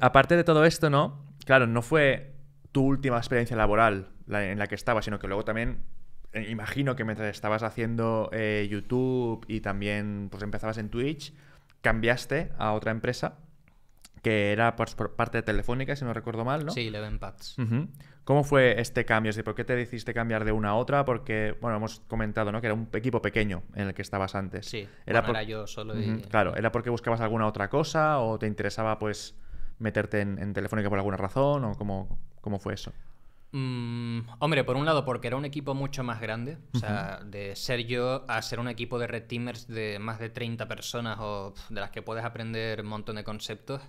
Aparte de todo esto, ¿no? Claro, no fue tu última experiencia laboral en la que estabas, sino que luego también eh, imagino que mientras estabas haciendo eh, YouTube y también pues empezabas en Twitch, cambiaste a otra empresa que era pues, por, parte de Telefónica, si no recuerdo mal, ¿no? Sí, Eleven ¿Cómo fue este cambio? ¿por qué te decidiste cambiar de una a otra? Porque, bueno, hemos comentado, ¿no? Que era un equipo pequeño en el que estabas antes. Sí, era, era yo solo. Claro, ¿era porque buscabas alguna otra cosa o te interesaba, pues, meterte en, Telefónica por alguna razón o cómo, cómo fue eso? Mm, hombre, por un lado, porque era un equipo mucho más grande. O sea, de ser yo a ser un equipo de red teamers de más de 30 personas o de las que puedes aprender un montón de conceptos.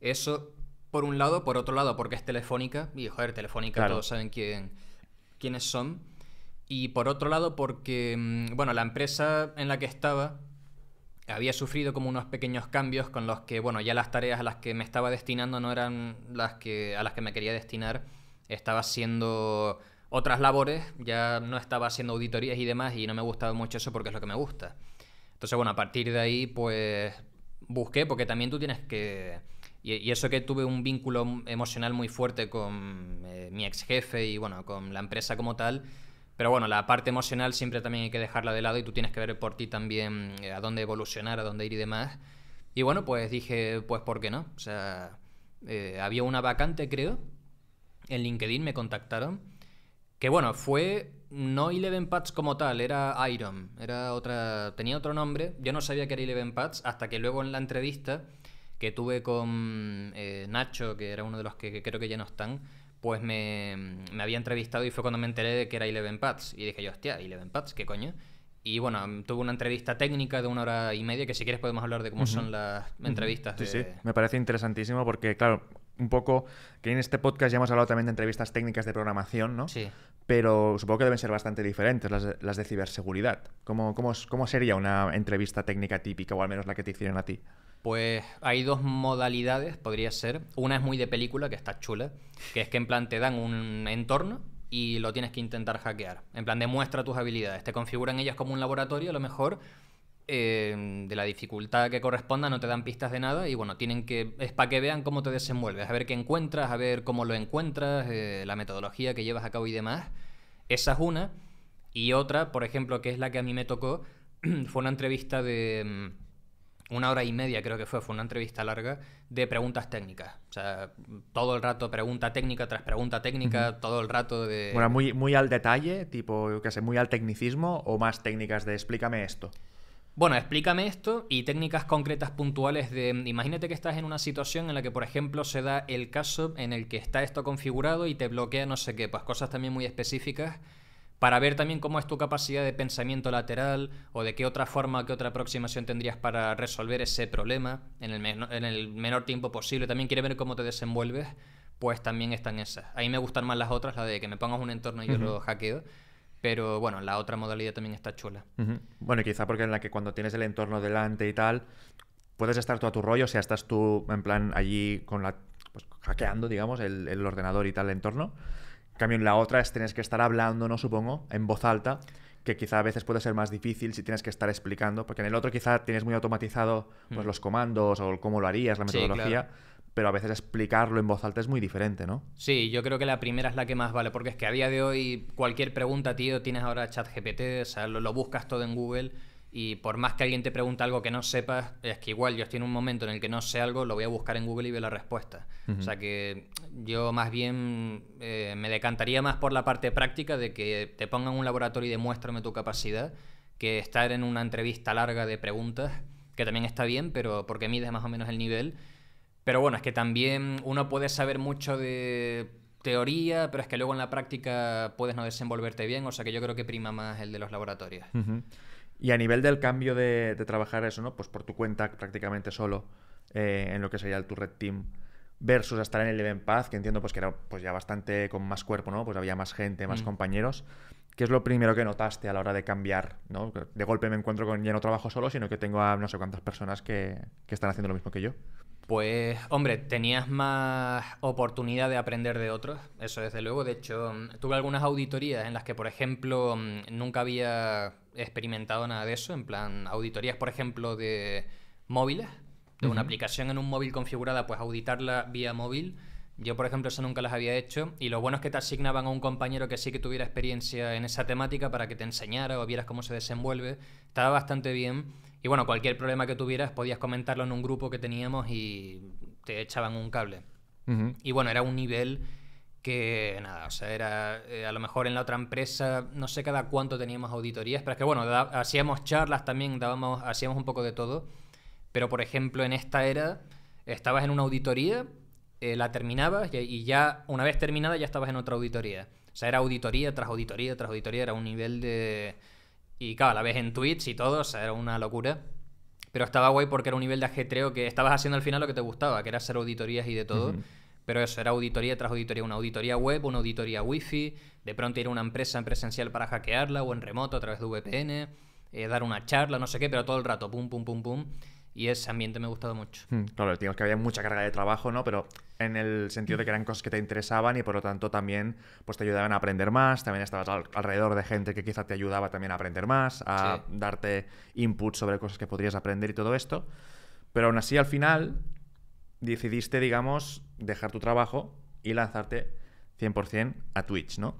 Eso, por un lado. Por otro lado, porque es telefónica. Y joder, telefónica, todos saben quién, quiénes son. Y por otro lado, porque, mm, bueno, la empresa en la que estaba había sufrido como unos pequeños cambios con los que, bueno, ya las tareas a las que me estaba destinando no eran las que a las que me quería destinar. Estaba haciendo otras labores, ya no estaba haciendo auditorías y demás y no me gustaba mucho eso porque es lo que me gusta. Entonces, bueno, a partir de ahí pues busqué porque también tú tienes que y, eso que tuve un vínculo emocional muy fuerte con eh, mi ex jefe y bueno, con la empresa como tal, pero bueno, la parte emocional siempre también hay que dejarla de lado y tú tienes que ver por ti también eh, a dónde evolucionar, a dónde ir y demás. Y bueno, pues dije, pues ¿por qué no? O sea, eh, había una vacante, creo. En LinkedIn me contactaron. Que bueno, fue no Eleven Pads como tal, era Iron. Era otra. tenía otro nombre. Yo no sabía que era Eleven Pads hasta que luego en la entrevista que tuve con eh, Nacho, que era uno de los que, creo que ya no están, pues me, había entrevistado y fue cuando me enteré de que era Eleven Pats. Y dije yo, hostia, Eleven Pats, ¿qué coño? Y bueno, tuve una entrevista técnica de una hora y media, que si quieres podemos hablar de cómo son las entrevistas. Sí, sí, me parece interesantísimo porque, claro, un poco que en este podcast ya hemos hablado también de entrevistas técnicas de programación, ¿no? Sí. Pero supongo que deben ser bastante diferentes las, de ciberseguridad. ¿Cómo, cómo sería una entrevista técnica típica o al menos la que te hicieron a ti? Pues hay dos modalidades, podría ser. Una es muy de película, que está chula, que es que en plan te dan un entorno y lo tienes que intentar hackear. En plan, demuestra tus habilidades. Te configuran ellas como un laboratorio, a lo mejor em, de la dificultad que corresponda no te dan pistas de nada y bueno, tienen que. es para que vean cómo te desenvuelves, a ver qué encuentras, a ver cómo lo encuentras, eh, la metodología que llevas a cabo y demás. Esa es una. Y otra, por ejemplo, que es la que a mí me tocó, fue una entrevista de em, una hora y media creo que fue, fue una entrevista larga, de preguntas técnicas. O sea, todo el rato pregunta técnica tras pregunta técnica, todo el rato de... Bueno, muy, muy al detalle, tipo, qué sé, muy al tecnicismo o más técnicas de explícame esto. Bueno, explícame esto y técnicas concretas puntuales de... Imagínate que estás en una situación en la que, por ejemplo, se da el caso en el que está esto configurado y te bloquea no sé qué, pues cosas también muy específicas para ver también cómo es tu capacidad de pensamiento lateral o de qué otra forma, qué otra aproximación tendrías para resolver ese problema en el, menor tiempo posible. También quiere ver cómo te desenvuelves, pues también están esas. A mí me gustan más las otras, la de que me pongas un entorno y yo lo hackeo. Pero bueno, la otra modalidad también está chula. Bueno, quizá porque en la que cuando tienes el entorno delante y tal, puedes estar tú a tu rollo, o sea, estás tú en plan allí con la, pues, hackeando, digamos, el, el ordenador y tal, el entorno cambio, en la otra es tienes que estar hablando, ¿no? Supongo, en voz alta, que quizá a veces puede ser más difícil si tienes que estar explicando, porque en el otro quizá tienes muy automatizado pues, mm. los comandos o cómo lo harías, la metodología. pero a veces explicarlo en voz alta es muy diferente, ¿no? Sí, yo creo que la primera es la que más vale, porque es que a día de hoy cualquier pregunta, tío, tienes ahora ChatGPT, o sea, lo, buscas todo en Google y por más que alguien te pregunte algo que no sepas, es que igual yo estoy en un momento en el que no sé algo, lo voy a buscar en Google y veo la respuesta. O sea que yo más bien eh, me decantaría más por la parte práctica de que te pongan un laboratorio y demuéstrame tu capacidad, que estar en una entrevista larga de preguntas, que también está bien, pero porque mides más o menos el nivel. Pero bueno, es que también uno puede saber mucho de teoría, pero es que luego en la práctica puedes no desenvolverte bien, o sea que yo creo que prima más el de los laboratorios. Y a nivel del cambio de, trabajar eso, ¿no? Pues por tu cuenta prácticamente solo eh, en lo que sería el tu red team versus estar en el Event Path, que entiendo pues que era pues ya bastante con más cuerpo, ¿no? Pues había más gente, más mm. compañeros. ¿Qué es lo primero que notaste a la hora de cambiar? De golpe me encuentro con ya no trabajo solo, sino que tengo a no sé cuántas personas que, que están haciendo lo mismo que yo. Pues, hombre, tenías más oportunidad de aprender de otros, eso desde luego. De hecho, mm, tuve algunas auditorías en las que, por ejemplo, mm, nunca había experimentado nada de eso, en plan, auditorías, por ejemplo, de móviles, de una aplicación en un móvil configurada, pues auditarla vía móvil. Yo, por ejemplo, eso nunca las había hecho. Y lo bueno es que te asignaban a un compañero que sí que tuviera experiencia en esa temática para que te enseñara o vieras cómo se desenvuelve. Estaba bastante bien. Y bueno, cualquier problema que tuvieras podías comentarlo en un grupo que teníamos y te echaban un cable. Y bueno, era un nivel que nada, o sea, era eh, a lo mejor en la otra empresa, no sé cada cuánto teníamos auditorías, pero es que bueno, hacíamos charlas también, dábamos, hacíamos un poco de todo, pero por ejemplo en esta era estabas en una auditoría, eh, la terminabas y, ya una vez terminada ya estabas en otra auditoría. O sea, era auditoría tras auditoría tras auditoría, era un nivel de y claro, la vez en tweets y todo, o sea, era una locura. Pero estaba guay porque era un nivel de ajetreo que estabas haciendo al final lo que te gustaba, que era hacer auditorías y de todo. Pero eso, era auditoría tras auditoría. Una auditoría web, una auditoría wifi, de pronto ir a una empresa en presencial para hackearla o en remoto a través de VPN, eh, dar una charla, no sé qué, pero todo el rato, pum, pum, pum, pum. Y ese ambiente me ha gustado mucho. Hmm. claro, digamos que había mucha carga de trabajo, ¿no? Pero en el sentido de que eran cosas que te interesaban y por lo tanto también pues te ayudaban a aprender más, también estabas alrededor de gente que quizá te ayudaba también a aprender más, a darte input sobre cosas que podrías aprender y todo esto. Pero aún así al final decidiste, digamos, dejar tu trabajo y lanzarte 100% a Twitch, ¿no?